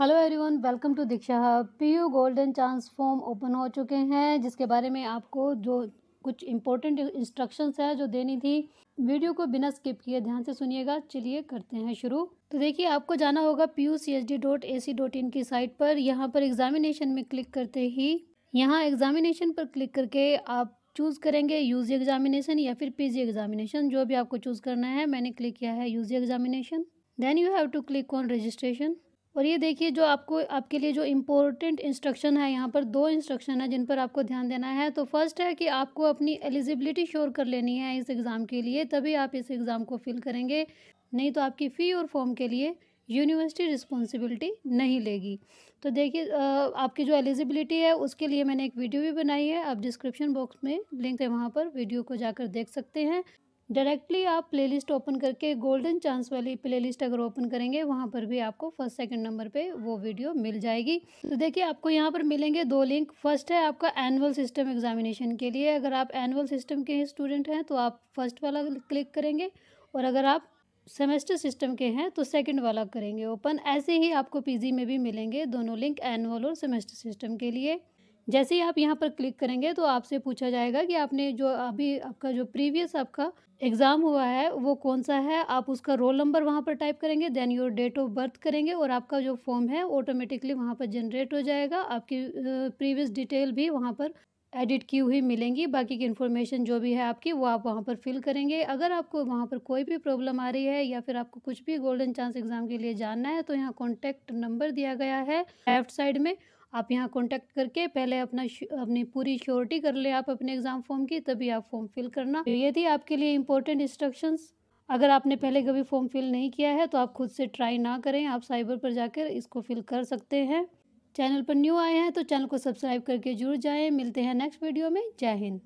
hello everyone welcome to Diksha hub PU golden chance form open हो चुके हैं जिसके बारे में आपको जो कुछ इम्पोर्टेंट इंस्ट्रक्शंस है जो देनी थी वीडियो को बिना स्किप किए ध्यान से सुनिएगा चलिए करते हैं शुरू तो देखिए आपको जाना होगा P U C H D dot A C dot in की साइट पर यहाँ पर एग्जामिनेशन में क्लिक करते ही यहाँ एग्जामिनेशन पर क्लिक करके आप चूज़ करेंगे यूजी एग्जामिनेशन या फिर पीजी एग्जामिनेशन जो भी आपको चूज़ करना है मैंने क्लिक किया है UG examination then you have to click on registration और ये देखिए जो आपको आपके लिए जो इम्पोर्टेंट इंस्ट्रक्शन है यहाँ पर दो इंस्ट्रक्शन है जिन पर आपको ध्यान देना है तो फर्स्ट है कि आपको अपनी एलिजिबिलिटी श्योर कर लेनी है इस एग्ज़ाम के लिए तभी आप इस एग्ज़ाम को फिल करेंगे नहीं तो आपकी फ़ी और फॉर्म के लिए यूनिवर्सिटी रिस्पॉन्सिबिलिटी नहीं लेगी तो देखिए आपकी जो एलिजिबिलिटी है उसके लिए मैंने एक वीडियो भी बनाई है आप डिस्क्रिप्शन बॉक्स में लिंक है वहाँ पर वीडियो को जाकर देख सकते हैं डायरेक्टली आप प्लेलिस्ट ओपन करके गोल्डन चांस वाली प्लेलिस्ट अगर ओपन करेंगे वहाँ पर भी आपको फर्स्ट सेकंड नंबर पे वो वीडियो मिल जाएगी तो देखिए आपको यहाँ पर मिलेंगे दो लिंक फर्स्ट है आपका एनुअल सिस्टम एग्जामिनेशन के लिए अगर आप एनुअल सिस्टम के स्टूडेंट हैं तो आप फर्स्ट वाला क्लिक करेंगे और अगर आप सेमेस्टर सिस्टम के हैं तो सेकंड वाला करेंगे ओपन ऐसे ही आपको पीजी में भी मिलेंगे दोनों लिंक एनुअल और सेमेस्टर सिस्टम के लिए जैसे ही आप यहाँ पर क्लिक करेंगे तो आपसे पूछा जाएगा कि आपने जो अभी आपका जो प्रीवियस आपका एग्ज़ाम हुआ है वो कौन सा है आप उसका रोल नंबर वहाँ पर टाइप करेंगे then your date of birth करेंगे और आपका जो फॉर्म है ऑटोमेटिकली वहाँ पर जनरेट हो जाएगा आपकी प्रीवियस डिटेल भी वहाँ पर एडिट की हुई मिलेंगी बाकी की इन्फॉर्मेशन जो भी है आपकी वो आप वहाँ पर फिल करेंगे अगर आपको वहाँ पर कोई भी प्रॉब्लम आ रही है या फिर आपको कुछ भी गोल्डन चांस एग्ज़ाम के लिए जानना है तो यहाँ कॉन्टैक्ट नंबर दिया गया है लेफ्ट साइड में आप यहाँ कॉन्टैक्ट करके पहले अपना अपनी पूरी श्योरिटी कर ले आप अपने एग्ज़ाम फॉर्म की तभी आप फॉर्म फिल करना तो ये थी आपके लिए इंपॉर्टेंट इंस्ट्रक्शंस अगर आपने पहले कभी फॉर्म फिल नहीं किया है तो आप खुद से ट्राई ना करें आप साइबर पर जाकर इसको फिल कर सकते हैं चैनल पर न्यू आए हैं तो चैनल को सब्सक्राइब करके जरूर जाएं मिलते हैं नेक्स्ट वीडियो में जय हिंद